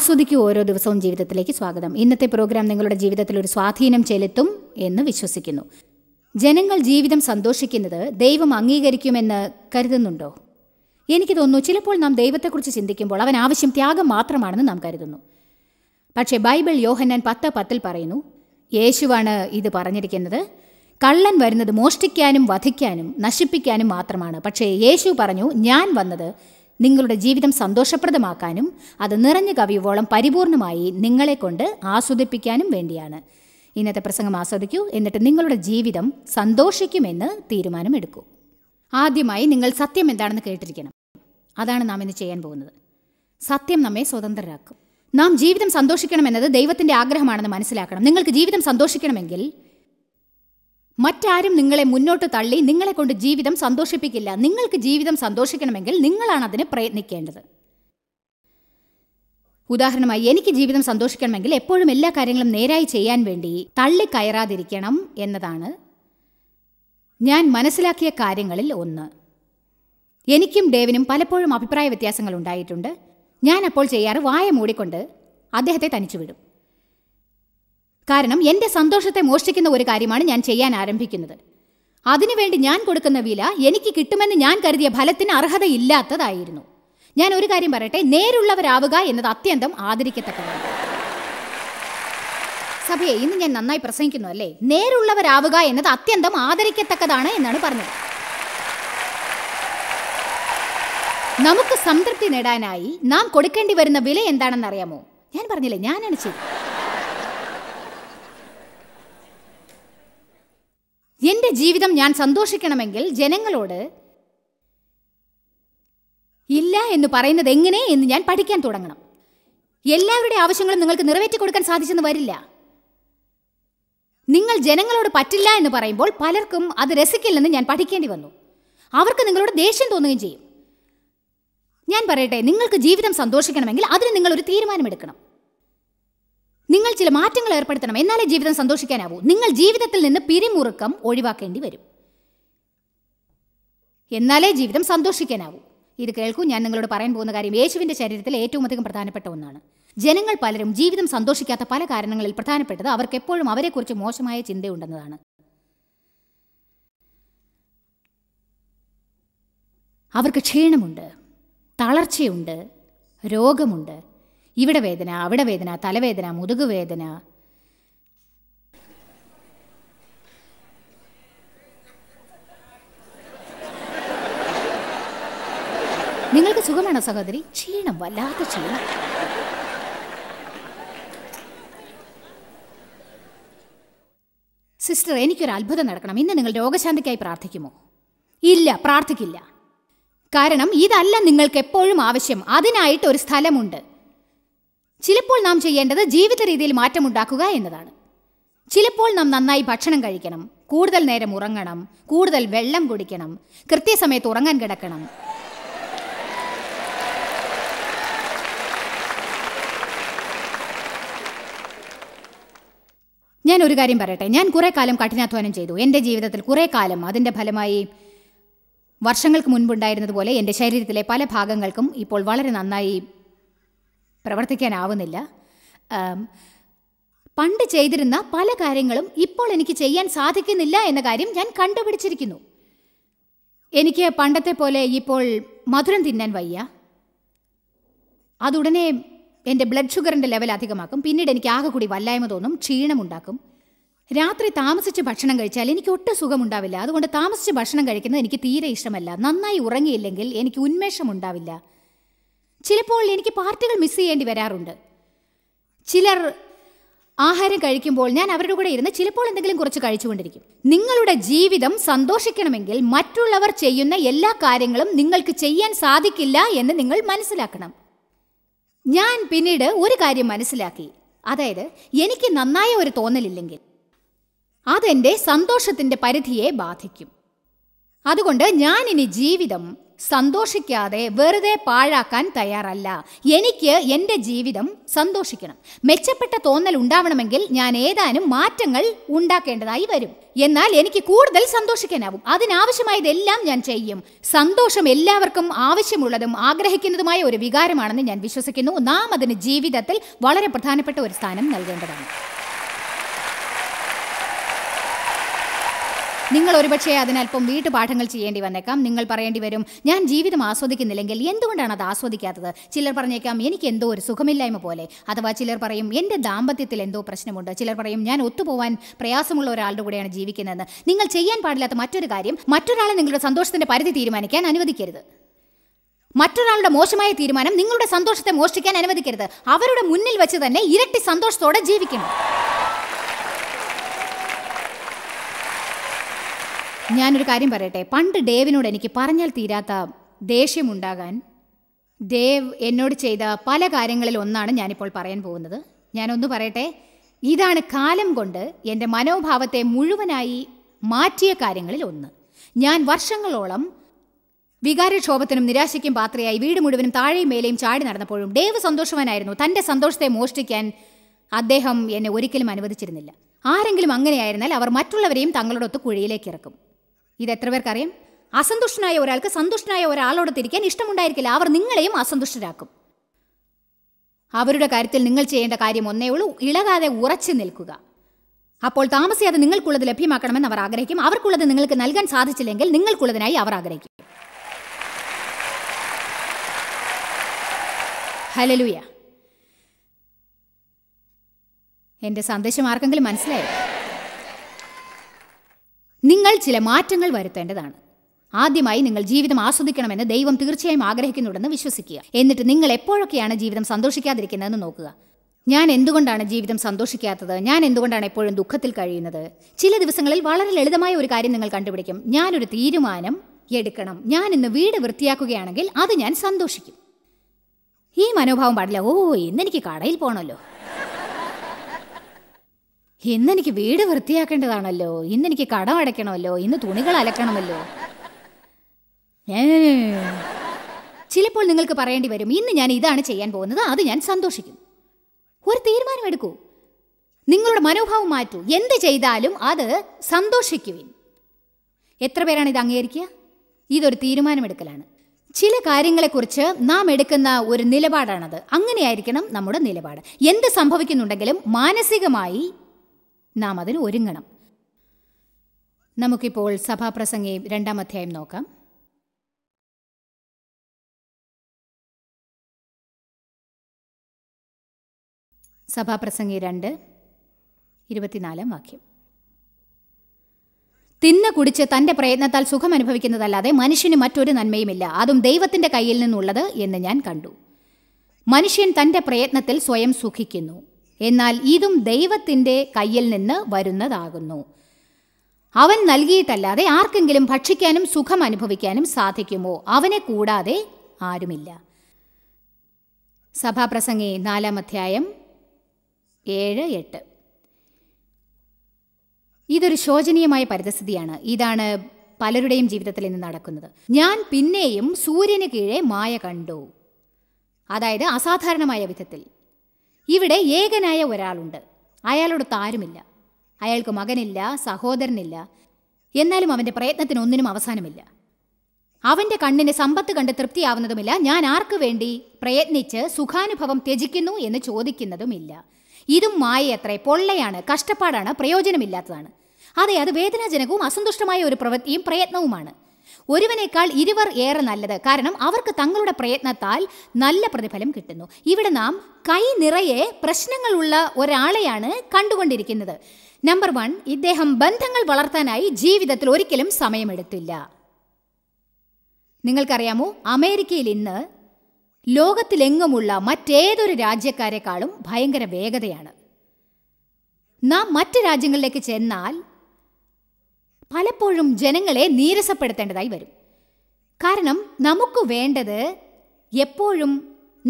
ആസ്വദിക്കൂ ഓരോ ദിവസവും ജീവിതത്തിലേക്ക് സ്വാഗതം ഇന്നത്തെ പ്രോഗ്രാം നിങ്ങളുടെ ജീവിതത്തിൽ ഒരു സ്വാധീനം ചെലുത്തും എന്ന് വിശ്വസിക്കുന്നു ജനങ്ങൾ ജീവിതം സന്തോഷിക്കുന്നത് ദൈവം അംഗീകരിക്കുമെന്ന് കരുതുന്നുണ്ടോ എനിക്ക് തോന്നുന്നു ചിലപ്പോൾ നാം ദൈവത്തെക്കുറിച്ച് ചിന്തിക്കുമ്പോൾ അവൻ ആവശ്യം ത്യാഗം മാത്രമാണെന്ന് നാം കരുതുന്നു പക്ഷേ ബൈബിൾ യോഹന്നാൻ പത്ത് പത്തിൽ പറയുന്നു യേശുവാണ് ഇത് പറഞ്ഞിരിക്കുന്നത് കള്ളൻ വരുന്നത് മോഷ്ടിക്കാനും വധിക്കാനും നശിപ്പിക്കാനും മാത്രമാണ് പക്ഷേ യേശു പറഞ്ഞു ഞാൻ വന്നത് നിങ്ങളുടെ ജീവിതം സന്തോഷപ്രദമാക്കാനും അത് നിറഞ്ഞു കവിയുവോളം പരിപൂർണമായി നിങ്ങളെക്കൊണ്ട് ആസ്വദിപ്പിക്കാനും വേണ്ടിയാണ് ഇന്നത്തെ പ്രസംഗം ആസ്വദിക്കൂ എന്നിട്ട് നിങ്ങളുടെ ജീവിതം സന്തോഷിക്കുമെന്ന് തീരുമാനമെടുക്കൂ ആദ്യമായി നിങ്ങൾ സത്യം എന്താണെന്ന് കേട്ടിരിക്കണം അതാണ് നാം ഇന്ന് ചെയ്യാൻ പോകുന്നത് സത്യം നമ്മെ സ്വതന്ത്രരാക്കും നാം ജീവിതം സന്തോഷിക്കണമെന്നത് ദൈവത്തിൻ്റെ ആഗ്രഹമാണെന്ന് മനസ്സിലാക്കണം നിങ്ങൾക്ക് ജീവിതം സന്തോഷിക്കണമെങ്കിൽ മറ്റാരും നിങ്ങളെ മുന്നോട്ട് തള്ളി നിങ്ങളെ കൊണ്ട് ജീവിതം സന്തോഷിപ്പിക്കില്ല നിങ്ങൾക്ക് ജീവിതം സന്തോഷിക്കണമെങ്കിൽ നിങ്ങളാണ് അതിന് പ്രയത്നിക്കേണ്ടത് ഉദാഹരണമായി എനിക്ക് ജീവിതം സന്തോഷിക്കണമെങ്കിൽ എപ്പോഴും എല്ലാ കാര്യങ്ങളും നേരായി ചെയ്യാൻ വേണ്ടി തള്ളി കയറാതിരിക്കണം എന്നതാണ് ഞാൻ മനസ്സിലാക്കിയ കാര്യങ്ങളിൽ ഒന്ന് എനിക്കും ഡേവിനും പലപ്പോഴും അഭിപ്രായ വ്യത്യാസങ്ങൾ ഉണ്ടായിട്ടുണ്ട് ഞാൻ അപ്പോൾ ചെയ്യാറ് വായ മൂടിക്കൊണ്ട് അദ്ദേഹത്തെ തനിച്ചു വിടും കാരണം എൻ്റെ സന്തോഷത്തെ മോഷ്ടിക്കുന്ന ഒരു കാര്യമാണ് ഞാൻ ചെയ്യാൻ ആരംഭിക്കുന്നത് അതിനുവേണ്ടി ഞാൻ കൊടുക്കുന്ന വില എനിക്ക് കിട്ടുമെന്ന് ഞാൻ കരുതിയ ഫലത്തിന് അർഹതയില്ലാത്തതായിരുന്നു ഞാൻ ഒരു കാര്യം പറയട്ടെ നേരുള്ളവരാവുക എന്നത് അത്യന്തം ആദരിക്കത്തക്കതാണ് സഭയെ ഇന്ന് ഞാൻ നന്നായി പ്രസംഗിക്കുന്നു അല്ലേ നേരുള്ളവരാവുക എന്നത് അത്യന്തം ആദരിക്കത്തക്കതാണ് എന്നാണ് പറഞ്ഞത് നമുക്ക് സംതൃപ്തി നേടാനായി നാം കൊടുക്കേണ്ടി വരുന്ന വില എന്താണെന്ന് അറിയാമോ ഞാൻ പറഞ്ഞില്ലേ ഞാനാണ് ചെയ്തത് എൻ്റെ ജീവിതം ഞാൻ സന്തോഷിക്കണമെങ്കിൽ ജനങ്ങളോട് ഇല്ല എന്ന് പറയുന്നത് എങ്ങനെ എന്ന് ഞാൻ പഠിക്കാൻ തുടങ്ങണം എല്ലാവരുടെ ആവശ്യങ്ങളും നിങ്ങൾക്ക് നിറവേറ്റി കൊടുക്കാൻ സാധിച്ചെന്ന് വരില്ല നിങ്ങൾ ജനങ്ങളോട് പറ്റില്ല എന്ന് പറയുമ്പോൾ പലർക്കും അത് രസിക്കില്ലെന്ന് ഞാൻ പഠിക്കേണ്ടി വന്നു അവർക്ക് നിങ്ങളോട് ദേഷ്യം തോന്നുകയും ചെയ്യും ഞാൻ പറയട്ടെ നിങ്ങൾക്ക് ജീവിതം സന്തോഷിക്കണമെങ്കിൽ അതിന് നിങ്ങളൊരു തീരുമാനമെടുക്കണം നിങ്ങൾ ചില മാറ്റങ്ങൾ ഏർപ്പെടുത്തണം എന്നാലേ ജീവിതം സന്തോഷിക്കാനാവൂ നിങ്ങൾ ജീവിതത്തിൽ നിന്ന് പിരിമുറുക്കം ഒഴിവാക്കേണ്ടി വരും എന്നാലേ ജീവിതം സന്തോഷിക്കാനാവൂ ഇത് കേൾക്കൂ ഞാൻ നിങ്ങളോട് പറയാൻ പോകുന്ന കാര്യം യേശുവിൻ്റെ ശരീരത്തിൽ ഏറ്റവും അധികം പ്രധാനപ്പെട്ട ഒന്നാണ് ജനങ്ങൾ പലരും ജീവിതം സന്തോഷിക്കാത്ത പല കാരണങ്ങളിൽ പ്രധാനപ്പെട്ടത് അവർക്ക് എപ്പോഴും അവരെക്കുറിച്ച് മോശമായ ചിന്തയുണ്ടെന്നതാണ് അവർക്ക് ക്ഷീണമുണ്ട് തളർച്ചയുണ്ട് രോഗമുണ്ട് ഇവിടെ വേദന അവിടെ വേദന തലവേദന വേദന നിങ്ങൾക്ക് സുഖമാണോ സഹോദരി ക്ഷീണം വല്ലാത്ത ക്ഷീണം സിസ്റ്റർ എനിക്കൊരു അത്ഭുതം നടക്കണം ഇന്ന് നിങ്ങൾ രോഗശാന്തിക്കായി പ്രാർത്ഥിക്കുമോ ഇല്ല പ്രാർത്ഥിക്കില്ല കാരണം ഇതല്ല നിങ്ങൾക്ക് എപ്പോഴും ആവശ്യം അതിനായിട്ട് ഒരു സ്ഥലമുണ്ട് ചിലപ്പോൾ നാം ചെയ്യേണ്ടത് ജീവിത രീതിയിൽ മാറ്റമുണ്ടാക്കുക എന്നതാണ് ചിലപ്പോൾ നാം നന്നായി ഭക്ഷണം കഴിക്കണം കൂടുതൽ നേരം ഉറങ്ങണം കൂടുതൽ വെള്ളം കുടിക്കണം കൃത്യസമയത്ത് ഉറങ്ങാൻ കിടക്കണം ഞാൻ ഒരു കാര്യം പറയട്ടെ ഞാൻ കുറേ കാലം കഠിനാധ്വാനം ചെയ്തു എൻ്റെ ജീവിതത്തിൽ കുറേ കാലം അതിൻ്റെ ഫലമായി വർഷങ്ങൾക്ക് മുൻപുണ്ടായിരുന്നതുപോലെ എൻ്റെ ശരീരത്തിലെ പല ഭാഗങ്ങൾക്കും ഇപ്പോൾ വളരെ നന്നായി പ്രവർത്തിക്കാനാവുന്നില്ല പണ്ട് ചെയ്തിരുന്ന പല കാര്യങ്ങളും ഇപ്പോൾ എനിക്ക് ചെയ്യാൻ സാധിക്കുന്നില്ല എന്ന കാര്യം ഞാൻ കണ്ടുപിടിച്ചിരിക്കുന്നു എനിക്ക് പണ്ടത്തെ പോലെ ഇപ്പോൾ മധുരം തിന്നാൻ വയ്യ അതുടനെ എൻ്റെ ബ്ലഡ് ഷുഗറിൻ്റെ ലെവൽ അധികമാക്കും പിന്നീട് എനിക്ക് ആകെ കൂടി വല്ലായ്മ തോന്നും ക്ഷീണമുണ്ടാക്കും രാത്രി താമസിച്ച് ഭക്ഷണം കഴിച്ചാൽ എനിക്ക് ഒട്ടും സുഖമുണ്ടാവില്ല അതുകൊണ്ട് താമസിച്ച് ഭക്ഷണം കഴിക്കുന്നത് എനിക്ക് തീരെ ഇഷ്ടമല്ല നന്നായി ഉറങ്ങിയില്ലെങ്കിൽ എനിക്ക് ഉന്മേഷം ഉണ്ടാവില്ല ചിലപ്പോൾ എനിക്ക് പാർട്ടികൾ മിസ് ചെയ്യേണ്ടി വരാറുണ്ട് ചിലർ ആഹാരം കഴിക്കുമ്പോൾ ഞാൻ അവരുടെ കൂടെ ഇരുന്ന് ചിലപ്പോൾ എന്തെങ്കിലും കുറച്ച് കഴിച്ചുകൊണ്ടിരിക്കും നിങ്ങളുടെ ജീവിതം സന്തോഷിക്കണമെങ്കിൽ മറ്റുള്ളവർ ചെയ്യുന്ന എല്ലാ കാര്യങ്ങളും നിങ്ങൾക്ക് ചെയ്യാൻ സാധിക്കില്ല എന്ന് നിങ്ങൾ മനസ്സിലാക്കണം ഞാൻ പിന്നീട് ഒരു കാര്യം മനസ്സിലാക്കി അതായത് എനിക്ക് നന്നായ ഒരു തോന്നലില്ലെങ്കിൽ അതെന്റെ സന്തോഷത്തിൻ്റെ പരിധിയെ ബാധിക്കും അതുകൊണ്ട് ഞാൻ ഇനി ജീവിതം സന്തോഷിക്കാതെ വെറുതെ പാഴാക്കാൻ തയ്യാറല്ല എനിക്ക് എൻ്റെ ജീവിതം സന്തോഷിക്കണം മെച്ചപ്പെട്ട തോന്നൽ ഉണ്ടാവണമെങ്കിൽ ഞാൻ ഏതാനും മാറ്റങ്ങൾ ഉണ്ടാക്കേണ്ടതായി വരും എന്നാൽ എനിക്ക് കൂടുതൽ സന്തോഷിക്കാനാവും അതിനാവശ്യമായതെല്ലാം ഞാൻ ചെയ്യും സന്തോഷം എല്ലാവർക്കും ആവശ്യമുള്ളതും ആഗ്രഹിക്കുന്നതുമായ ഒരു വികാരമാണെന്ന് ഞാൻ വിശ്വസിക്കുന്നു നാം അതിന് ജീവിതത്തിൽ വളരെ പ്രധാനപ്പെട്ട ഒരു സ്ഥാനം നൽകേണ്ടതാണ് നിങ്ങൾ ഒരുപക്ഷെ അതിനൽപ്പം വീട്ടുപാഠങ്ങൾ ചെയ്യേണ്ടി വന്നേക്കാം നിങ്ങൾ പറയേണ്ടി വരും ഞാൻ ജീവിതം ആസ്വദിക്കുന്നില്ലെങ്കിൽ എന്തുകൊണ്ടാണ് അത് ആസ്വദിക്കാത്തത് ചിലർ പറഞ്ഞേക്കാം എനിക്ക് എന്തോ ഒരു സുഖമില്ലായ്മ പോലെ അഥവാ ചിലർ പറയും എൻ്റെ ദാമ്പത്യത്തിൽ എന്തോ പ്രശ്നമുണ്ട് ചിലർ പറയും ഞാൻ ഒത്തുപോകാൻ പ്രയാസമുള്ള ഒരാളുടെ കൂടെയാണ് ജീവിക്കുന്നതെന്ന് നിങ്ങൾ ചെയ്യാൻ പാടില്ലാത്ത മറ്റൊരു കാര്യം മറ്റൊരാളെ നിങ്ങളുടെ സന്തോഷത്തിന്റെ പരിധി തീരുമാനിക്കാൻ അനുവദിക്കരുത് മറ്റൊരാളുടെ മോശമായ തീരുമാനം നിങ്ങളുടെ സന്തോഷത്തെ മോഷ്ടിക്കാൻ അനുവദിക്കരുത് അവരുടെ മുന്നിൽ വെച്ച് തന്നെ ഇരട്ടി സന്തോഷത്തോടെ ജീവിക്കണം ഞാനൊരു കാര്യം പറയട്ടെ പണ്ട് ഡേവിനോട് എനിക്ക് പറഞ്ഞാൽ തീരാത്ത ദേഷ്യമുണ്ടാകാൻ ദേവ് എന്നോട് ചെയ്ത പല കാര്യങ്ങളിൽ ഒന്നാണ് ഞാനിപ്പോൾ പറയാൻ പോകുന്നത് ഞാനൊന്ന് പറയട്ടെ ഇതാണ് കാലം കൊണ്ട് എൻ്റെ മനോഭാവത്തെ മുഴുവനായി മാറ്റിയ കാര്യങ്ങളിൽ ഒന്ന് ഞാൻ വർഷങ്ങളോളം വികാരക്ഷോഭത്തിനും നിരാശയ്ക്കും പാത്രയായി വീട് മുഴുവനും താഴെയും മേലെയും ചാടി നടന്നപ്പോഴും ഡേവ് സന്തോഷവാനായിരുന്നു തൻ്റെ സന്തോഷത്തെ മോഷ്ടിക്കാൻ അദ്ദേഹം എന്നെ ഒരിക്കലും അനുവദിച്ചിരുന്നില്ല ആരെങ്കിലും അങ്ങനെയായിരുന്നാൽ അവർ മറ്റുള്ളവരെയും തങ്ങളോടൊത്ത് കുഴിയിലേക്ക് ഇറക്കും ഇത് എത്ര പേർക്കറിയാം അസന്തുഷ്ടനായ ഒരാൾക്ക് സന്തുഷ്ടനായ ഒരാളോട് തിരിക്കാൻ ഇഷ്ടമുണ്ടായിരിക്കില്ല അവർ നിങ്ങളെയും അസന്തുഷ്ടരാക്കും അവരുടെ കാര്യത്തിൽ നിങ്ങൾ ചെയ്യേണ്ട കാര്യം ഒന്നേ ഉള്ളൂ ഇളകാതെ ഉറച്ചു നിൽക്കുക അപ്പോൾ താമസിയാതെ നിങ്ങൾക്കുള്ളത് ലഭ്യമാക്കണമെന്ന് അവർ ആഗ്രഹിക്കും അവർക്കുള്ളത് നിങ്ങൾക്ക് നൽകാൻ സാധിച്ചില്ലെങ്കിൽ നിങ്ങൾക്കുള്ളതിനായി അവർ ആഗ്രഹിക്കും ഹലലുയ എൻ്റെ സന്ദേശം ആർക്കെങ്കിലും മനസ്സിലായോ ചില മാറ്റങ്ങൾ വരുത്തേണ്ടതാണ് ആദ്യമായി നിങ്ങൾ ജീവിതം ആസ്വദിക്കണമെന്ന് ദൈവം തീർച്ചയായും ആഗ്രഹിക്കുന്നുണ്ടെന്ന് വിശ്വസിക്കുക എന്നിട്ട് നിങ്ങൾ എപ്പോഴൊക്കെയാണ് ജീവിതം സന്തോഷിക്കാതിരിക്കുന്നതെന്ന് നോക്കുക ഞാൻ എന്തുകൊണ്ടാണ് ജീവിതം സന്തോഷിക്കാത്തത് ഞാൻ എന്തുകൊണ്ടാണ് എപ്പോഴും ദുഃഖത്തിൽ കഴിയുന്നത് ചില ദിവസങ്ങളിൽ വളരെ ലളിതമായ ഒരു കാര്യം നിങ്ങൾ കണ്ടുപിടിക്കും ഞാനൊരു തീരുമാനം എടുക്കണം ഞാൻ ഇന്ന് വീട് വൃത്തിയാക്കുകയാണെങ്കിൽ അത് ഞാൻ സന്തോഷിക്കും ഈ മനോഭാവം പാടില്ല ഓ ഇന്നെനിക്ക് കടയിൽ പോകണമല്ലോ ഇന്നെനിക്ക് വീട് വൃത്തിയാക്കേണ്ടതാണല്ലോ ഇന്നെനിക്ക് കടം അടയ്ക്കണമല്ലോ ഇന്ന് തുണികൾ അലക്കണമല്ലോ ചിലപ്പോൾ നിങ്ങൾക്ക് പറയേണ്ടി വരും ഇന്ന് ഞാൻ ഇതാണ് ചെയ്യാൻ പോകുന്നത് അത് ഞാൻ സന്തോഷിക്കും ഒരു തീരുമാനമെടുക്കൂ നിങ്ങളുടെ മനോഭാവം മാറ്റൂ എന്ത് ചെയ്താലും അത് സന്തോഷിക്കുവിൻ എത്ര പേരാണ് ഇത് അംഗീകരിക്കുക ഇതൊരു തീരുമാനമെടുക്കലാണ് ചില കാര്യങ്ങളെക്കുറിച്ച് നാം എടുക്കുന്ന ഒരു നിലപാടാണത് അങ്ങനെയായിരിക്കണം നമ്മുടെ നിലപാട് എന്ത് സംഭവിക്കുന്നുണ്ടെങ്കിലും മാനസികമായി നാം അതിന് ഒരുങ്ങണം നമുക്കിപ്പോൾ സഭാപ്രസംഗയും രണ്ടാം അധ്യായം നോക്കാം സഭാപ്രസംഗി രണ്ട് ഇരുപത്തിനാലാം വാക്യം തിന്ന് കുടിച്ച് തൻ്റെ പ്രയത്നത്താൽ സുഖം അനുഭവിക്കുന്നതല്ലാതെ മനുഷ്യന് മറ്റൊരു നന്മയുമില്ല അതും ദൈവത്തിൻ്റെ കയ്യിൽ നിന്നുള്ളത് എന്ന് ഞാൻ കണ്ടു മനുഷ്യൻ തൻ്റെ പ്രയത്നത്തിൽ സ്വയം സുഖിക്കുന്നു എന്നാൽ ഇതും ദൈവത്തിൻ്റെ കയ്യിൽ നിന്ന് വരുന്നതാകുന്നു അവൻ നൽകിയിട്ടല്ലാതെ ആർക്കെങ്കിലും ഭക്ഷിക്കാനും സുഖം അനുഭവിക്കാനും സാധിക്കുമോ അവനെ കൂടാതെ ആരുമില്ല സഭാപ്രസംഗി നാലാം അധ്യായം ഏഴ് എട്ട് ഇതൊരു ശോചനീയമായ പരിതസ്ഥിതിയാണ് ഇതാണ് പലരുടെയും ജീവിതത്തിൽ ഇന്ന് നടക്കുന്നത് ഞാൻ പിന്നെയും സൂര്യന് കീഴെ മായ കണ്ടു അതായത് അസാധാരണമായ വിധത്തിൽ ഇവിടെ ഏകനായ ഒരാളുണ്ട് അയാളോടൊത്ത് ആരുമില്ല അയാൾക്ക് മകനില്ല സഹോദരനില്ല എന്നാലും അവൻ്റെ പ്രയത്നത്തിന് ഒന്നിനും അവസാനമില്ല അവൻ്റെ കണ്ണിന് സമ്പത്ത് കണ്ട് തൃപ്തിയാവുന്നതുമില്ല ഞാൻ ആർക്കു വേണ്ടി പ്രയത്നിച്ച് സുഖാനുഭവം ത്യജിക്കുന്നു എന്ന് ചോദിക്കുന്നതുമില്ല ഇതും മായയത്രേ പൊള്ളയാണ് കഷ്ടപ്പാടാണ് പ്രയോജനമില്ലാത്തതാണ് അതെ അത് വേദനാജനകവും അസന്തുഷ്ടമായ ഒരു പ്രവൃത്തിയും പ്രയത്നവുമാണ് ഒരുവനേക്കാൾ ഇരുവർ ഏറെ നല്ലത് കാരണം അവർക്ക് തങ്ങളുടെ പ്രയത്നത്താൽ നല്ല പ്രതിഫലം കിട്ടുന്നു ഇവിടെ നാം കൈ നിറയെ പ്രശ്നങ്ങളുള്ള ഒരാളെയാണ് കണ്ടുകൊണ്ടിരിക്കുന്നത് നമ്പർ വൺ ഇദ്ദേഹം ബന്ധങ്ങൾ വളർത്താനായി ജീവിതത്തിൽ ഒരിക്കലും സമയമെടുത്തില്ല നിങ്ങൾക്കറിയാമോ അമേരിക്കയിൽ ഇന്ന് ലോകത്തിലെങ്ങുമുള്ള മറ്റേതൊരു രാജ്യക്കാരെക്കാളും ഭയങ്കര വേഗതയാണ് നാം മറ്റ് രാജ്യങ്ങളിലേക്ക് ചെന്നാൽ പലപ്പോഴും ജനങ്ങളെ നീരസപ്പെടുത്തേണ്ടതായി വരും കാരണം നമുക്ക് വേണ്ടത് എപ്പോഴും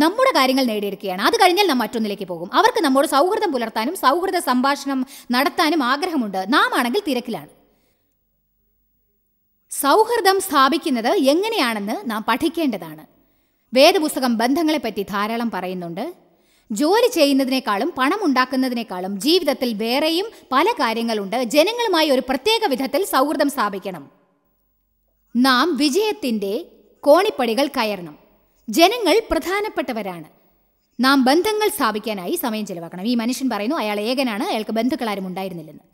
നമ്മുടെ കാര്യങ്ങൾ നേടിയെടുക്കുകയാണ് അത് കഴിഞ്ഞാൽ നാം മറ്റൊന്നിലേക്ക് പോകും അവർക്ക് നമ്മോട് സൗഹൃദം പുലർത്താനും സൗഹൃദ സംഭാഷണം നടത്താനും ആഗ്രഹമുണ്ട് നാം ആണെങ്കിൽ തിരക്കിലാണ് സൗഹൃദം സ്ഥാപിക്കുന്നത് എങ്ങനെയാണെന്ന് നാം പഠിക്കേണ്ടതാണ് വേദപുസ്തകം ബന്ധങ്ങളെപ്പറ്റി ധാരാളം പറയുന്നുണ്ട് ജോലി ചെയ്യുന്നതിനേക്കാളും പണം ഉണ്ടാക്കുന്നതിനേക്കാളും ജീവിതത്തിൽ വേറെയും പല കാര്യങ്ങളുണ്ട് ജനങ്ങളുമായി ഒരു പ്രത്യേക വിധത്തിൽ സൗഹൃദം സ്ഥാപിക്കണം നാം വിജയത്തിൻ്റെ കോണിപ്പടികൾ കയറണം ജനങ്ങൾ പ്രധാനപ്പെട്ടവരാണ് നാം ബന്ധങ്ങൾ സ്ഥാപിക്കാനായി സമയം ചെലവാക്കണം ഈ മനുഷ്യൻ പറയുന്നു അയാൾ ഏകനാണ് അയാൾക്ക് ബന്ധുക്കളാരും ഉണ്ടായിരുന്നില്ലെന്ന്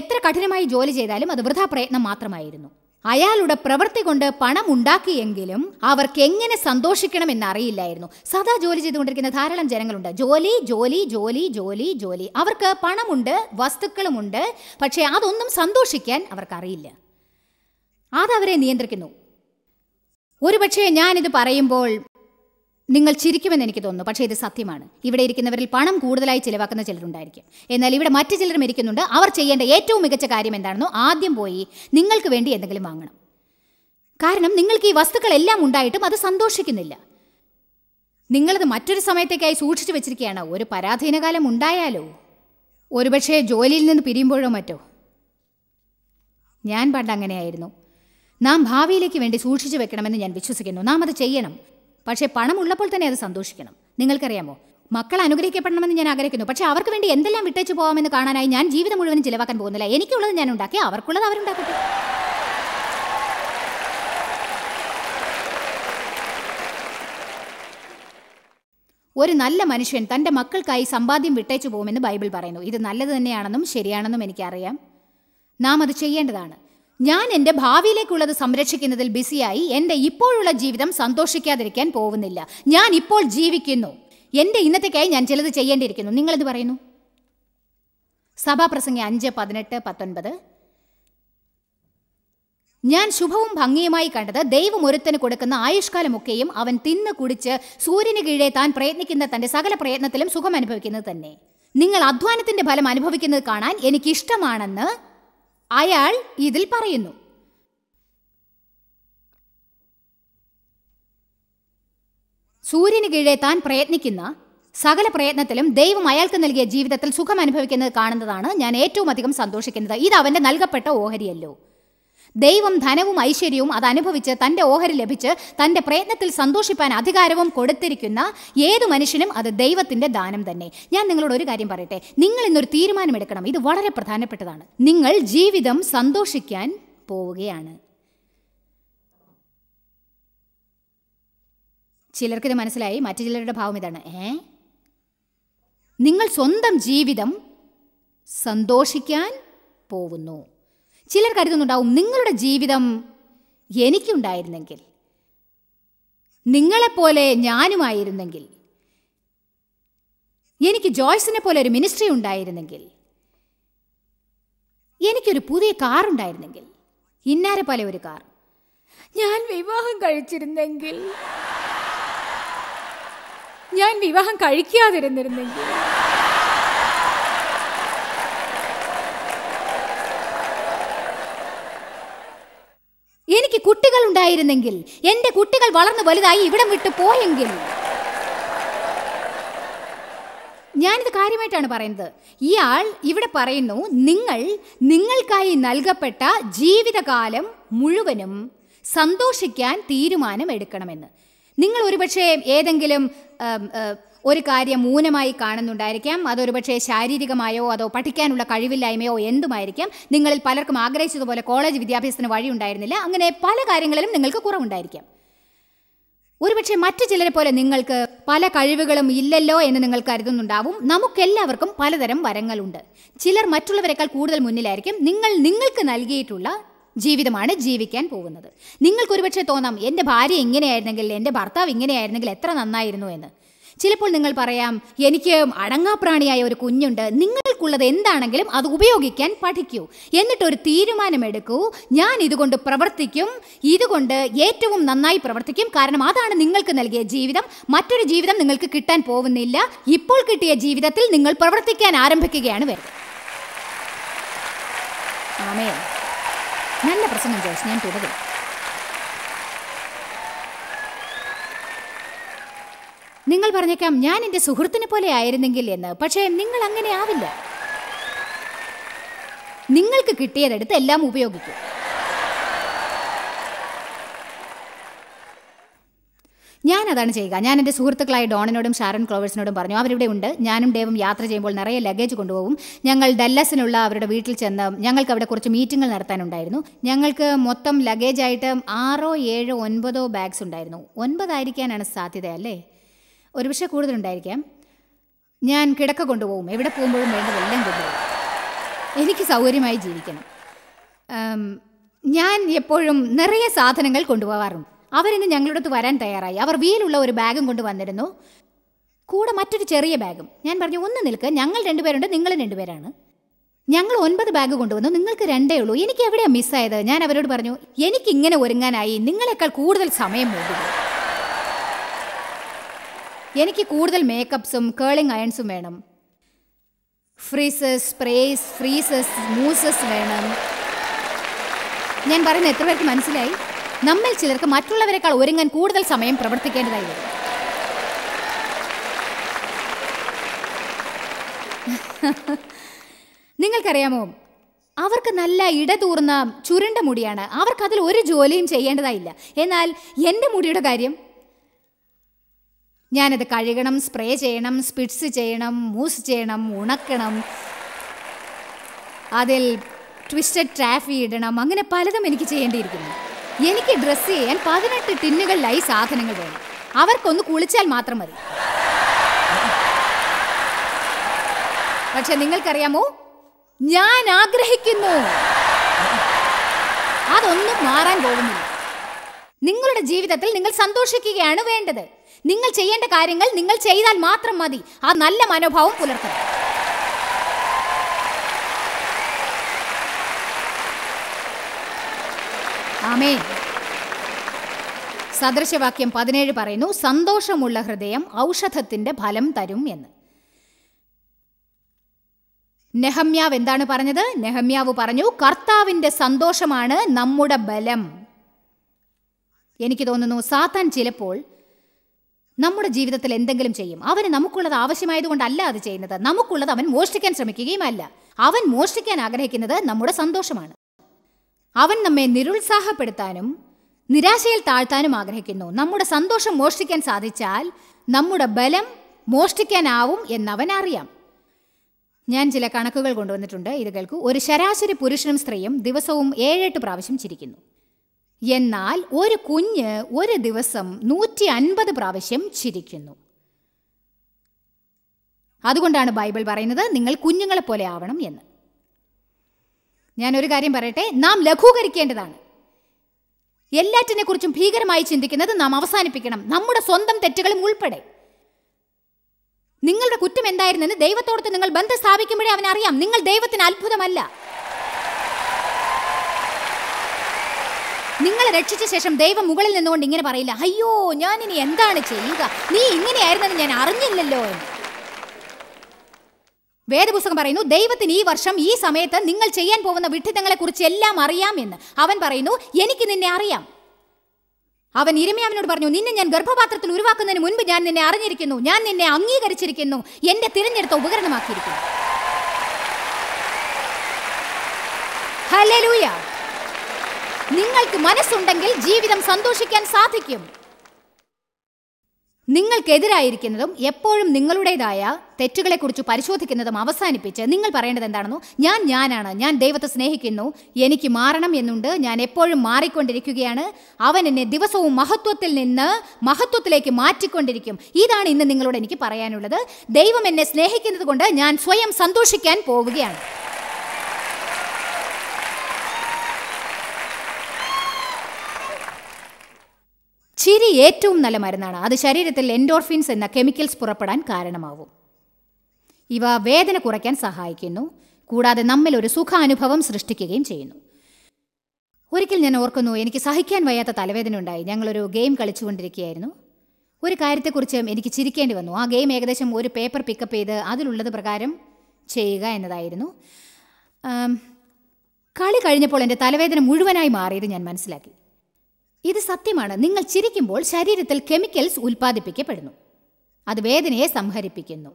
എത്ര കഠിനമായി ജോലി ചെയ്താലും അത് വൃഥാ പ്രയത്നം മാത്രമായിരുന്നു അയാളുടെ പ്രവൃത്തി കൊണ്ട് പണം ഉണ്ടാക്കിയെങ്കിലും അവർക്ക് എങ്ങനെ സന്തോഷിക്കണം എന്നറിയില്ലായിരുന്നു സദാ ജോലി ചെയ്തുകൊണ്ടിരിക്കുന്ന ധാരാളം ജനങ്ങളുണ്ട് ജോലി ജോലി ജോലി ജോലി ജോലി അവർക്ക് പണമുണ്ട് വസ്തുക്കളുമുണ്ട് പക്ഷേ അതൊന്നും സന്തോഷിക്കാൻ അവർക്കറിയില്ല അതവരെ നിയന്ത്രിക്കുന്നു ഒരുപക്ഷെ ഞാനിത് പറയുമ്പോൾ നിങ്ങൾ ചിരിക്കുമെന്ന് എനിക്ക് തോന്നുന്നു പക്ഷേ ഇത് സത്യമാണ് ഇവിടെ ഇരിക്കുന്നവരിൽ പണം കൂടുതലായി ചിലവാക്കുന്ന ചിലരുണ്ടായിരിക്കും എന്നാൽ ഇവിടെ മറ്റു ചിലരും ഇരിക്കുന്നുണ്ട് അവർ ചെയ്യേണ്ട ഏറ്റവും മികച്ച കാര്യം എന്താണെന്നോ ആദ്യം പോയി നിങ്ങൾക്ക് വേണ്ടി എന്തെങ്കിലും വാങ്ങണം കാരണം നിങ്ങൾക്ക് ഈ വസ്തുക്കളെല്ലാം ഉണ്ടായിട്ടും അത് സന്തോഷിക്കുന്നില്ല നിങ്ങളത് മറ്റൊരു സമയത്തേക്കായി സൂക്ഷിച്ചു വെച്ചിരിക്കുകയാണ് ഒരു പരാധീനകാലം ഉണ്ടായാലോ ഒരുപക്ഷെ ജോലിയിൽ നിന്ന് പിരിയുമ്പോഴോ മറ്റോ ഞാൻ പണ്ട് അങ്ങനെയായിരുന്നു നാം ഭാവിയിലേക്ക് വേണ്ടി സൂക്ഷിച്ചു വെക്കണമെന്ന് ഞാൻ വിശ്വസിക്കുന്നു നാം അത് ചെയ്യണം പക്ഷേ പണമുള്ളപ്പോൾ തന്നെ അത് സന്തോഷിക്കണം നിങ്ങൾക്കറിയാമോ മക്കൾ അനുഗ്രഹിക്കപ്പെടണമെന്ന് ഞാൻ ആഗ്രഹിക്കുന്നു പക്ഷേ അവർക്ക് വേണ്ടി എന്തെല്ലാം വിട്ടേച്ചു പോകാമെന്ന് കാണാനായി ഞാൻ ജീവിതം മുഴുവൻ ചിലവാക്കാൻ പോകുന്നില്ല എനിക്കുള്ളത് ഞാൻ ഉണ്ടാക്കി അവർക്കുള്ളത് അവരുണ്ടാക്കട്ടെ ഒരു നല്ല മനുഷ്യൻ തൻ്റെ മക്കൾക്കായി സമ്പാദ്യം വിട്ടേച്ചു പോകുമെന്ന് ബൈബിൾ പറയുന്നു ഇത് നല്ലത് തന്നെയാണെന്നും ശരിയാണെന്നും എനിക്കറിയാം നാം അത് ചെയ്യേണ്ടതാണ് ഞാൻ എൻ്റെ ഭാവിയിലേക്കുള്ളത് സംരക്ഷിക്കുന്നതിൽ ബിസിയായി എൻ്റെ ഇപ്പോഴുള്ള ജീവിതം സന്തോഷിക്കാതിരിക്കാൻ പോകുന്നില്ല ഞാൻ ഇപ്പോൾ ജീവിക്കുന്നു എൻ്റെ ഇന്നത്തേക്കായി ഞാൻ ചിലത് ചെയ്യേണ്ടിയിരിക്കുന്നു നിങ്ങളെന്ത് പറയുന്നു സഭാപ്രസംഗി അഞ്ച് പതിനെട്ട് പത്തൊൻപത് ഞാൻ ശുഭവും ഭംഗിയുമായി കണ്ടത് ദൈവം ഒരുത്തന് കൊടുക്കുന്ന ആയുഷ്കാലമൊക്കെയും അവൻ തിന്ന് കുടിച്ച് സൂര്യന് കീഴേ താൻ പ്രയത്നിക്കുന്ന തൻ്റെ സകല പ്രയത്നത്തിലും സുഖം അനുഭവിക്കുന്നത് തന്നെ നിങ്ങൾ അധ്വാനത്തിന്റെ ഫലം അനുഭവിക്കുന്നത് കാണാൻ എനിക്കിഷ്ടമാണെന്ന് അയാൾ ഇതിൽ പറയുന്നു സൂര്യന് കീഴേ താൻ പ്രയത്നിക്കുന്ന സകല പ്രയത്നത്തിലും ദൈവം അയാൾക്ക് നൽകിയ ജീവിതത്തിൽ സുഖം അനുഭവിക്കുന്നത് കാണുന്നതാണ് ഞാൻ ഏറ്റവും അധികം സന്തോഷിക്കുന്നത് ഇത് അവന്റെ നൽകപ്പെട്ട ഓഹരിയല്ലോ ദൈവം ധനവും ഐശ്വര്യവും അത് അനുഭവിച്ച് തൻ്റെ ഓഹരി ലഭിച്ച് തൻ്റെ പ്രയത്നത്തിൽ സന്തോഷിപ്പാൻ അധികാരവും കൊടുത്തിരിക്കുന്ന ഏത് മനുഷ്യനും അത് ദൈവത്തിൻ്റെ ദാനം തന്നെ ഞാൻ നിങ്ങളോട് ഒരു കാര്യം പറയട്ടെ നിങ്ങൾ ഇന്നൊരു തീരുമാനമെടുക്കണം ഇത് വളരെ പ്രധാനപ്പെട്ടതാണ് നിങ്ങൾ ജീവിതം സന്തോഷിക്കാൻ പോവുകയാണ് ചിലർക്കിത് മനസ്സിലായി മറ്റു ചിലരുടെ ഭാവം ഇതാണ് ഏ നിങ്ങൾ സ്വന്തം ജീവിതം സന്തോഷിക്കാൻ പോകുന്നു ചിലർ കരുതുന്നുണ്ടാവും നിങ്ങളുടെ ജീവിതം എനിക്കുണ്ടായിരുന്നെങ്കിൽ നിങ്ങളെപ്പോലെ ഞാനുമായിരുന്നെങ്കിൽ എനിക്ക് ജോയ്സിനെ പോലെ ഒരു മിനിസ്ട്രി ഉണ്ടായിരുന്നെങ്കിൽ എനിക്കൊരു പുതിയ കാർ ഉണ്ടായിരുന്നെങ്കിൽ ഇന്നാരെ പോലെ ഒരു കാർ ഞാൻ വിവാഹം കഴിച്ചിരുന്നെങ്കിൽ ഞാൻ വിവാഹം കഴിക്കാതിരുന്നിരുന്നെങ്കിൽ കുട്ടികൾ ഉണ്ടായിരുന്നെങ്കിൽ എൻ്റെ കുട്ടികൾ വളർന്നു വലുതായി ഇവിടം വിട്ട് പോയെങ്കിൽ ഞാനിത് കാര്യമായിട്ടാണ് പറയുന്നത് ഇയാൾ ഇവിടെ പറയുന്നു നിങ്ങൾ നിങ്ങൾക്കായി നൽകപ്പെട്ട ജീവിതകാലം മുഴുവനും സന്തോഷിക്കാൻ തീരുമാനം എടുക്കണമെന്ന് നിങ്ങൾ ഒരുപക്ഷെ ഏതെങ്കിലും ഒരു കാര്യം മൂനമായി കാണുന്നുണ്ടായിരിക്കാം പക്ഷേ ശാരീരികമായോ അതോ പഠിക്കാനുള്ള കഴിവില്ലായ്മയോ എന്തുമായിരിക്കാം നിങ്ങളിൽ പലർക്കും ആഗ്രഹിച്ചതുപോലെ കോളേജ് വിദ്യാഭ്യാസത്തിന് വഴിയുണ്ടായിരുന്നില്ല അങ്ങനെ പല കാര്യങ്ങളിലും നിങ്ങൾക്ക് കുറവുണ്ടായിരിക്കാം ഒരുപക്ഷെ മറ്റു ചിലരെ പോലെ നിങ്ങൾക്ക് പല കഴിവുകളും ഇല്ലല്ലോ എന്ന് നിങ്ങൾ കരുതുന്നുണ്ടാവും നമുക്കെല്ലാവർക്കും പലതരം വരങ്ങളുണ്ട് ചിലർ മറ്റുള്ളവരെക്കാൾ കൂടുതൽ മുന്നിലായിരിക്കും നിങ്ങൾ നിങ്ങൾക്ക് നൽകിയിട്ടുള്ള ജീവിതമാണ് ജീവിക്കാൻ പോകുന്നത് നിങ്ങൾക്കൊരുപക്ഷെ തോന്നാം എൻ്റെ ഭാര്യ ഇങ്ങനെയായിരുന്നെങ്കിൽ എൻ്റെ ഭർത്താവ് ഇങ്ങനെയായിരുന്നെങ്കിൽ എത്ര നന്നായിരുന്നു എന്ന് ചിലപ്പോൾ നിങ്ങൾ പറയാം എനിക്ക് അടങ്ങാപ്രാണിയായ ഒരു കുഞ്ഞുണ്ട് നിങ്ങൾക്കുള്ളത് എന്താണെങ്കിലും അത് ഉപയോഗിക്കാൻ പഠിക്കൂ എന്നിട്ട് ഒരു തീരുമാനമെടുക്കൂ ഞാൻ ഇതുകൊണ്ട് പ്രവർത്തിക്കും ഇതുകൊണ്ട് ഏറ്റവും നന്നായി പ്രവർത്തിക്കും കാരണം അതാണ് നിങ്ങൾക്ക് നൽകിയ ജീവിതം മറ്റൊരു ജീവിതം നിങ്ങൾക്ക് കിട്ടാൻ പോകുന്നില്ല ഇപ്പോൾ കിട്ടിയ ജീവിതത്തിൽ നിങ്ങൾ പ്രവർത്തിക്കാൻ ആരംഭിക്കുകയാണ് വരുന്നത് ആമേ നല്ല പ്രസംഗം ജോസ് ഞാൻ തുടരും നിങ്ങൾ പറഞ്ഞേക്കാം ഞാൻ എൻ്റെ സുഹൃത്തിനെ പോലെ ആയിരുന്നെങ്കിൽ എന്ന് പക്ഷേ നിങ്ങൾ അങ്ങനെ ആവില്ല നിങ്ങൾക്ക് കിട്ടിയതെടുത്ത് എല്ലാം ഉപയോഗിക്കും ഞാൻ അതാണ് ചെയ്യുക ഞാൻ എൻ്റെ സുഹൃത്തുക്കളായ ഡോണിനോടും ഷാരൺ ക്ലോവേഴ്സിനോടും പറഞ്ഞു അവരിവിടെ ഉണ്ട് ഞാനും ഡേവും യാത്ര ചെയ്യുമ്പോൾ നിറയെ ലഗേജ് കൊണ്ടുപോകും ഞങ്ങൾ ഡല്ലസിനുള്ള അവരുടെ വീട്ടിൽ ചെന്ന് ഞങ്ങൾക്ക് അവിടെ കുറച്ച് മീറ്റിങ്ങുകൾ നടത്താനുണ്ടായിരുന്നു ഞങ്ങൾക്ക് മൊത്തം ലഗേജായിട്ട് ആറോ ഏഴോ ഒൻപതോ ബാഗ്സ് ഉണ്ടായിരുന്നു ഒൻപതായിരിക്കാനാണ് സാധ്യത അല്ലേ ഒരുപക്ഷെ കൂടുതലുണ്ടായിരിക്കാം ഞാൻ കിടക്ക കൊണ്ടുപോകും എവിടെ പോകുമ്പോഴും വേണ്ടതെല്ലാം കൊണ്ടുപോകും എനിക്ക് സൗകര്യമായി ജീവിക്കണം ഞാൻ എപ്പോഴും നിറയെ സാധനങ്ങൾ കൊണ്ടുപോകാറുണ്ട് അവരിന്ന് ഞങ്ങളുടെ വരാൻ തയ്യാറായി അവർ വീലുള്ള ഒരു ബാഗും കൊണ്ട് വന്നിരുന്നു കൂടെ മറ്റൊരു ചെറിയ ബാഗും ഞാൻ പറഞ്ഞു ഒന്ന് നിൽക്കുക ഞങ്ങൾ രണ്ടുപേരുണ്ട് നിങ്ങൾ രണ്ടുപേരാണ് ഞങ്ങൾ ഒൻപത് ബാഗ് കൊണ്ടുവന്നു നിങ്ങൾക്ക് രണ്ടേ ഉള്ളൂ എനിക്ക് എവിടെയാണ് മിസ്സായത് ഞാൻ അവരോട് പറഞ്ഞു എനിക്കിങ്ങനെ ഒരുങ്ങാനായി നിങ്ങളെക്കാൾ കൂടുതൽ സമയം വേണ്ടി എനിക്ക് കൂടുതൽ മേക്കപ്സും കേളിംഗ് അയൺസും വേണം ഫ്രീസസ് സ്പ്രേസ് ഫ്രീസസ് മൂസസ് വേണം ഞാൻ പറയുന്ന എത്ര പേർക്ക് മനസ്സിലായി നമ്മൾ ചിലർക്ക് മറ്റുള്ളവരെക്കാൾ ഒരുങ്ങാൻ കൂടുതൽ സമയം പ്രവർത്തിക്കേണ്ടതായി വരും നിങ്ങൾക്കറിയാമോ അവർക്ക് നല്ല ഇടതൂർന്ന ചുരുണ്ട മുടിയാണ് അവർക്ക് അതിൽ ഒരു ജോലിയും ചെയ്യേണ്ടതായില്ല എന്നാൽ എൻ്റെ മുടിയുടെ കാര്യം ഞാനത് കഴുകണം സ്പ്രേ ചെയ്യണം സ്പിഡ്സ് ചെയ്യണം മൂസ് ചെയ്യണം ഉണക്കണം അതിൽ ട്വിസ്റ്റഡ് ട്രാഫി ഇടണം അങ്ങനെ പലതും എനിക്ക് ചെയ്യേണ്ടിയിരിക്കുന്നു എനിക്ക് ഡ്രസ്സ് ചെയ്യാൻ പതിനെട്ട് ടിന്നുകളിലായി സാധനങ്ങൾ വേണം അവർക്കൊന്ന് കുളിച്ചാൽ മാത്രം മതി പക്ഷെ നിങ്ങൾക്കറിയാമോ ഞാൻ ആഗ്രഹിക്കുന്നു അതൊന്നും മാറാൻ പോകുന്നില്ല നിങ്ങളുടെ ജീവിതത്തിൽ നിങ്ങൾ സന്തോഷിക്കുകയാണ് വേണ്ടത് നിങ്ങൾ ചെയ്യേണ്ട കാര്യങ്ങൾ നിങ്ങൾ ചെയ്താൽ മാത്രം മതി ആ നല്ല മനോഭാവം പുലർത്തണം ആമേ സദൃശവാക്യം പതിനേഴ് പറയുന്നു സന്തോഷമുള്ള ഹൃദയം ഔഷധത്തിന്റെ ഫലം തരും എന്ന് നെഹമ്യാവ് എന്താണ് പറഞ്ഞത് നെഹമ്യാവ് പറഞ്ഞു കർത്താവിന്റെ സന്തോഷമാണ് നമ്മുടെ ബലം എനിക്ക് തോന്നുന്നു സാത്താൻ ചിലപ്പോൾ നമ്മുടെ ജീവിതത്തിൽ എന്തെങ്കിലും ചെയ്യും അവന് നമുക്കുള്ളത് ആവശ്യമായതുകൊണ്ടല്ല അത് ചെയ്യുന്നത് നമുക്കുള്ളത് അവൻ മോഷ്ടിക്കാൻ ശ്രമിക്കുകയുമല്ല അവൻ മോഷ്ടിക്കാൻ ആഗ്രഹിക്കുന്നത് നമ്മുടെ സന്തോഷമാണ് അവൻ നമ്മെ നിരുത്സാഹപ്പെടുത്താനും നിരാശയിൽ താഴ്ത്താനും ആഗ്രഹിക്കുന്നു നമ്മുടെ സന്തോഷം മോഷ്ടിക്കാൻ സാധിച്ചാൽ നമ്മുടെ ബലം മോഷ്ടിക്കാനാവും എന്നവൻ അറിയാം ഞാൻ ചില കണക്കുകൾ കൊണ്ടുവന്നിട്ടുണ്ട് ഇത് കേൾക്കൂ ഒരു ശരാശരി പുരുഷനും സ്ത്രീയും ദിവസവും ഏഴെട്ട് പ്രാവശ്യം ചിരിക്കുന്നു എന്നാൽ ഒരു കുഞ്ഞ് ഒരു ദിവസം നൂറ്റി അൻപത് പ്രാവശ്യം ചിരിക്കുന്നു അതുകൊണ്ടാണ് ബൈബിൾ പറയുന്നത് നിങ്ങൾ കുഞ്ഞുങ്ങളെ പോലെ ആവണം എന്ന് ഞാനൊരു കാര്യം പറയട്ടെ നാം ലഘൂകരിക്കേണ്ടതാണ് എല്ലാറ്റിനെക്കുറിച്ചും ഭീകരമായി ചിന്തിക്കുന്നത് നാം അവസാനിപ്പിക്കണം നമ്മുടെ സ്വന്തം തെറ്റുകളും ഉൾപ്പെടെ നിങ്ങളുടെ കുറ്റം എന്തായിരുന്നെന്ന് ദൈവത്തോടത്ത് നിങ്ങൾ ബന്ധം സ്ഥാപിക്കുമ്പോഴേ അവനറിയാം നിങ്ങൾ ദൈവത്തിന് അത്ഭുതമല്ല നിങ്ങളെ രക്ഷിച്ച ശേഷം ദൈവം മുകളിൽ നിന്നുകൊണ്ട് ഇങ്ങനെ പറയില്ല അയ്യോ ഞാൻ ഇനി എന്താണ് ചെയ്യുക നീ ഇങ്ങനെയായിരുന്നെന്ന് ഞാൻ അറിഞ്ഞില്ലല്ലോ വേദപുസ്തകം പറയുന്നു ദൈവത്തിന് ഈ വർഷം ഈ സമയത്ത് നിങ്ങൾ ചെയ്യാൻ പോകുന്ന വിഡിത്തങ്ങളെ കുറിച്ച് എല്ലാം അറിയാം എന്ന് അവൻ പറയുന്നു എനിക്ക് നിന്നെ അറിയാം അവൻ ഇരമയാവിനോട് പറഞ്ഞു നിന്നെ ഞാൻ ഗർഭപാത്രത്തിൽ ഉരുവാക്കുന്നതിന് മുൻപ് ഞാൻ നിന്നെ അറിഞ്ഞിരിക്കുന്നു ഞാൻ നിന്നെ അംഗീകരിച്ചിരിക്കുന്നു എന്റെ തിരഞ്ഞെടുത്ത ഉപകരണമാക്കിയിരിക്കുന്നു ഹലൂയ നിങ്ങൾക്ക് മനസ്സുണ്ടെങ്കിൽ ജീവിതം സന്തോഷിക്കാൻ സാധിക്കും നിങ്ങൾക്കെതിരായിരിക്കുന്നതും എപ്പോഴും നിങ്ങളുടേതായ തെറ്റുകളെക്കുറിച്ച് പരിശോധിക്കുന്നതും അവസാനിപ്പിച്ച് നിങ്ങൾ പറയേണ്ടത് എന്താണെന്നു ഞാൻ ഞാനാണ് ഞാൻ ദൈവത്തെ സ്നേഹിക്കുന്നു എനിക്ക് മാറണം എന്നുണ്ട് ഞാൻ എപ്പോഴും മാറിക്കൊണ്ടിരിക്കുകയാണ് അവൻ എന്നെ ദിവസവും മഹത്വത്തിൽ നിന്ന് മഹത്വത്തിലേക്ക് മാറ്റിക്കൊണ്ടിരിക്കും ഇതാണ് ഇന്ന് നിങ്ങളോട് എനിക്ക് പറയാനുള്ളത് ദൈവം എന്നെ സ്നേഹിക്കുന്നത് കൊണ്ട് ഞാൻ സ്വയം സന്തോഷിക്കാൻ പോവുകയാണ് ചിരി ഏറ്റവും നല്ല മരുന്നാണ് അത് ശരീരത്തിൽ എൻഡോർഫിൻസ് എന്ന കെമിക്കൽസ് പുറപ്പെടാൻ കാരണമാവും ഇവ വേദന കുറയ്ക്കാൻ സഹായിക്കുന്നു കൂടാതെ നമ്മിൽ ഒരു സുഖാനുഭവം സൃഷ്ടിക്കുകയും ചെയ്യുന്നു ഒരിക്കൽ ഞാൻ ഓർക്കുന്നു എനിക്ക് സഹിക്കാൻ വയ്യാത്ത തലവേദന ഉണ്ടായി ഞങ്ങളൊരു ഗെയിം കളിച്ചുകൊണ്ടിരിക്കുകയായിരുന്നു ഒരു കാര്യത്തെക്കുറിച്ച് എനിക്ക് ചിരിക്കേണ്ടി വന്നു ആ ഗെയിം ഏകദേശം ഒരു പേപ്പർ പിക്കപ്പ് ചെയ്ത് അതിലുള്ളത് പ്രകാരം ചെയ്യുക എന്നതായിരുന്നു കളി കഴിഞ്ഞപ്പോൾ എൻ്റെ തലവേദന മുഴുവനായി മാറിയത് ഞാൻ മനസ്സിലാക്കി ഇത് സത്യമാണ് നിങ്ങൾ ചിരിക്കുമ്പോൾ ശരീരത്തിൽ കെമിക്കൽസ് ഉൽപ്പാദിപ്പിക്കപ്പെടുന്നു അത് വേദനയെ സംഹരിപ്പിക്കുന്നു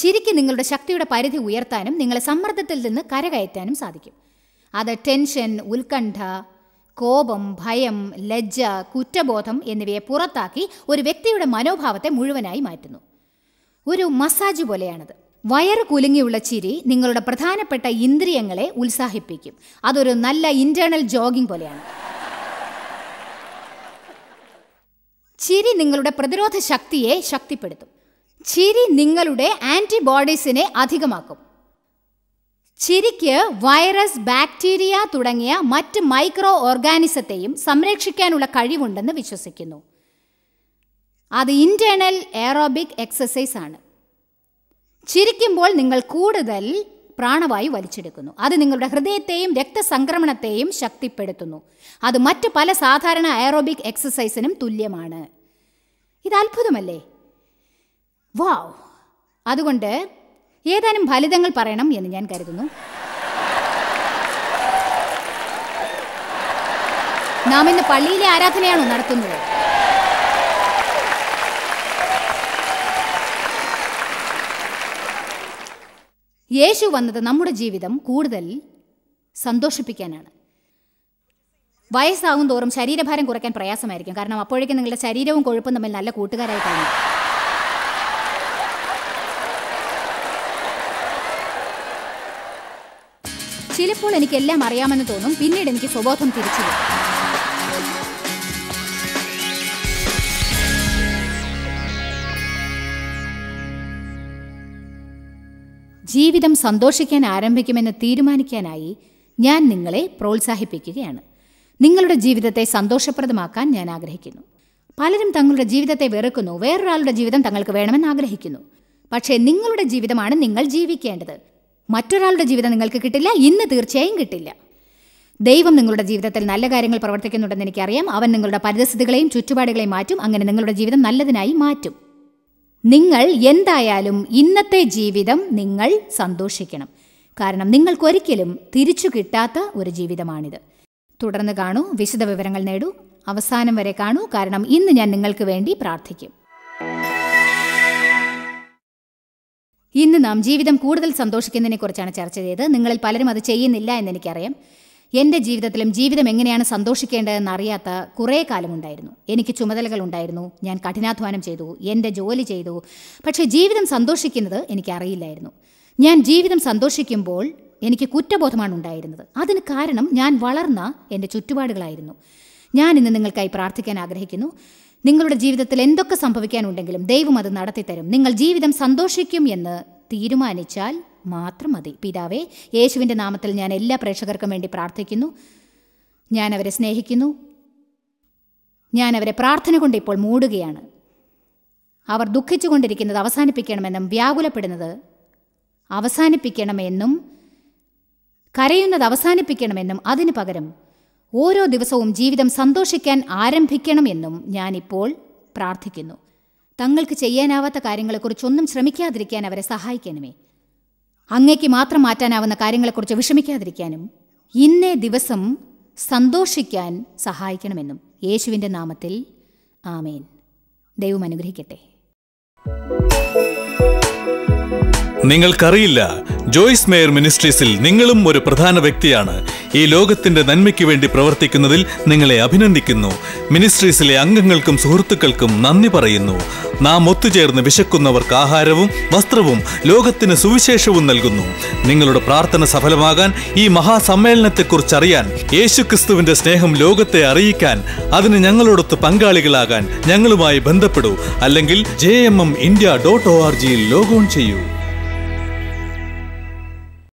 ചിരിക്ക് നിങ്ങളുടെ ശക്തിയുടെ പരിധി ഉയർത്താനും നിങ്ങളെ സമ്മർദ്ദത്തിൽ നിന്ന് കരകയറ്റാനും സാധിക്കും അത് ടെൻഷൻ ഉത്കണ്ഠ കോപം ഭയം ലജ്ജ കുറ്റബോധം എന്നിവയെ പുറത്താക്കി ഒരു വ്യക്തിയുടെ മനോഭാവത്തെ മുഴുവനായി മാറ്റുന്നു ഒരു മസാജ് പോലെയാണത് വയറ് കുലുങ്ങിയുള്ള ചിരി നിങ്ങളുടെ പ്രധാനപ്പെട്ട ഇന്ദ്രിയങ്ങളെ ഉത്സാഹിപ്പിക്കും അതൊരു നല്ല ഇന്റേണൽ ജോഗിംഗ് പോലെയാണ് ചിരി നിങ്ങളുടെ പ്രതിരോധ ശക്തിയെ ശക്തിപ്പെടുത്തും ചിരി നിങ്ങളുടെ ആൻറ്റിബോഡീസിനെ അധികമാക്കും ചിരിക്ക് വൈറസ് ബാക്ടീരിയ തുടങ്ങിയ മറ്റ് മൈക്രോ ഓർഗാനിസത്തെയും സംരക്ഷിക്കാനുള്ള കഴിവുണ്ടെന്ന് വിശ്വസിക്കുന്നു അത് ഇൻറ്റേണൽ എയറോബിക് എക്സസൈസ് ആണ് ചിരിക്കുമ്പോൾ നിങ്ങൾ കൂടുതൽ പ്രാണവായു വലിച്ചെടുക്കുന്നു അത് നിങ്ങളുടെ ഹൃദയത്തെയും രക്തസംക്രമണത്തെയും ശക്തിപ്പെടുത്തുന്നു അത് മറ്റ് പല സാധാരണ അയറോബിക് എക്സസൈസിനും തുല്യമാണ് ഇത് അത്ഭുതമല്ലേ വാവ് അതുകൊണ്ട് ഏതാനും ഫലിതങ്ങൾ പറയണം എന്ന് ഞാൻ കരുതുന്നു നാം ഇന്ന് പള്ളിയിലെ ആരാധനയാണോ നടത്തുന്നത് യേശു വന്നത് നമ്മുടെ ജീവിതം കൂടുതൽ സന്തോഷിപ്പിക്കാനാണ് വയസ്സാകും തോറും ശരീരഭാരം കുറയ്ക്കാൻ പ്രയാസമായിരിക്കും കാരണം അപ്പോഴേക്കും നിങ്ങളുടെ ശരീരവും കൊഴുപ്പും തമ്മിൽ നല്ല കൂട്ടുകാരായി കാണും ചിലപ്പോൾ എനിക്ക് എല്ലാം അറിയാമെന്ന് തോന്നും പിന്നീട് എനിക്ക് സ്വബോധം തിരിച്ചു ജീവിതം സന്തോഷിക്കാൻ ആരംഭിക്കുമെന്ന് തീരുമാനിക്കാനായി ഞാൻ നിങ്ങളെ പ്രോത്സാഹിപ്പിക്കുകയാണ് നിങ്ങളുടെ ജീവിതത്തെ സന്തോഷപ്രദമാക്കാൻ ഞാൻ ആഗ്രഹിക്കുന്നു പലരും തങ്ങളുടെ ജീവിതത്തെ വെറുക്കുന്നു വേറൊരാളുടെ ജീവിതം തങ്ങൾക്ക് വേണമെന്ന് ആഗ്രഹിക്കുന്നു പക്ഷേ നിങ്ങളുടെ ജീവിതമാണ് നിങ്ങൾ ജീവിക്കേണ്ടത് മറ്റൊരാളുടെ ജീവിതം നിങ്ങൾക്ക് കിട്ടില്ല ഇന്ന് തീർച്ചയായും കിട്ടില്ല ദൈവം നിങ്ങളുടെ ജീവിതത്തിൽ നല്ല കാര്യങ്ങൾ പ്രവർത്തിക്കുന്നുണ്ടെന്ന് എനിക്കറിയാം അവൻ നിങ്ങളുടെ പരിതസ്ഥിതികളെയും ചുറ്റുപാടുകളെയും മാറ്റും അങ്ങനെ നിങ്ങളുടെ ജീവിതം നല്ലതിനായി മാറ്റും നിങ്ങൾ എന്തായാലും ഇന്നത്തെ ജീവിതം നിങ്ങൾ സന്തോഷിക്കണം കാരണം നിങ്ങൾക്കൊരിക്കലും തിരിച്ചു കിട്ടാത്ത ഒരു ജീവിതമാണിത് തുടർന്ന് കാണൂ വിശദ വിവരങ്ങൾ നേടൂ അവസാനം വരെ കാണൂ കാരണം ഇന്ന് ഞാൻ നിങ്ങൾക്ക് വേണ്ടി പ്രാർത്ഥിക്കും ഇന്ന് നാം ജീവിതം കൂടുതൽ കുറിച്ചാണ് ചർച്ച ചെയ്തത് നിങ്ങളിൽ പലരും അത് ചെയ്യുന്നില്ല എന്നെനിക്കറിയാം എൻ്റെ ജീവിതത്തിലും ജീവിതം എങ്ങനെയാണ് സന്തോഷിക്കേണ്ടതെന്ന് അറിയാത്ത കുറേ കാലമുണ്ടായിരുന്നു എനിക്ക് ചുമതലകൾ ഉണ്ടായിരുന്നു ഞാൻ കഠിനാധ്വാനം ചെയ്തു എൻ്റെ ജോലി ചെയ്തു പക്ഷേ ജീവിതം സന്തോഷിക്കുന്നത് എനിക്കറിയില്ലായിരുന്നു ഞാൻ ജീവിതം സന്തോഷിക്കുമ്പോൾ എനിക്ക് കുറ്റബോധമാണ് ഉണ്ടായിരുന്നത് അതിന് കാരണം ഞാൻ വളർന്ന എൻ്റെ ചുറ്റുപാടുകളായിരുന്നു ഞാൻ ഇന്ന് നിങ്ങൾക്കായി പ്രാർത്ഥിക്കാൻ ആഗ്രഹിക്കുന്നു നിങ്ങളുടെ ജീവിതത്തിൽ എന്തൊക്കെ സംഭവിക്കാനുണ്ടെങ്കിലും ദൈവം അത് നടത്തിത്തരും നിങ്ങൾ ജീവിതം സന്തോഷിക്കും എന്ന് തീരുമാനിച്ചാൽ മാത്രം മതി പിതാവേ യേശുവിൻ്റെ നാമത്തിൽ ഞാൻ എല്ലാ പ്രേക്ഷകർക്കും വേണ്ടി പ്രാർത്ഥിക്കുന്നു ഞാൻ അവരെ സ്നേഹിക്കുന്നു ഞാൻ അവരെ പ്രാർത്ഥന കൊണ്ട് ഇപ്പോൾ മൂടുകയാണ് അവർ ദുഃഖിച്ചുകൊണ്ടിരിക്കുന്നത് അവസാനിപ്പിക്കണമെന്നും വ്യാകുലപ്പെടുന്നത് അവസാനിപ്പിക്കണമെന്നും കരയുന്നത് അവസാനിപ്പിക്കണമെന്നും അതിന് പകരം ഓരോ ദിവസവും ജീവിതം സന്തോഷിക്കാൻ ആരംഭിക്കണമെന്നും ഞാനിപ്പോൾ പ്രാർത്ഥിക്കുന്നു തങ്ങൾക്ക് ചെയ്യാനാവാത്ത കാര്യങ്ങളെക്കുറിച്ചൊന്നും ശ്രമിക്കാതിരിക്കാൻ അവരെ സഹായിക്കണമേ അങ്ങേക്ക് മാത്രം മാറ്റാനാവുന്ന കാര്യങ്ങളെക്കുറിച്ച് വിഷമിക്കാതിരിക്കാനും ഇന്നേ ദിവസം സന്തോഷിക്കാൻ സഹായിക്കണമെന്നും യേശുവിൻ്റെ നാമത്തിൽ ആമേൻ ദൈവം അനുഗ്രഹിക്കട്ടെ നിങ്ങൾക്കറിയില്ല ജോയ്സ് മേയർ മിനിസ്ട്രീസിൽ നിങ്ങളും ഒരു പ്രധാന വ്യക്തിയാണ് ഈ ലോകത്തിന്റെ നന്മയ്ക്ക് വേണ്ടി പ്രവർത്തിക്കുന്നതിൽ നിങ്ങളെ അഭിനന്ദിക്കുന്നു മിനിസ്ട്രീസിലെ അംഗങ്ങൾക്കും സുഹൃത്തുക്കൾക്കും നന്ദി പറയുന്നു നാം ഒത്തുചേർന്ന് വിശക്കുന്നവർക്ക് ആഹാരവും വസ്ത്രവും ലോകത്തിന് സുവിശേഷവും നൽകുന്നു നിങ്ങളുടെ പ്രാർത്ഥന സഫലമാകാൻ ഈ മഹാസമ്മേളനത്തെക്കുറിച്ച് അറിയാൻ യേശുക്രിസ്തുവിന്റെ സ്നേഹം ലോകത്തെ അറിയിക്കാൻ അതിന് ഞങ്ങളോടൊത്ത് പങ്കാളികളാകാൻ ഞങ്ങളുമായി ബന്ധപ്പെടൂ അല്ലെങ്കിൽ J M M India dot O R ജിയിൽ ലോഗോൺ ചെയ്യൂ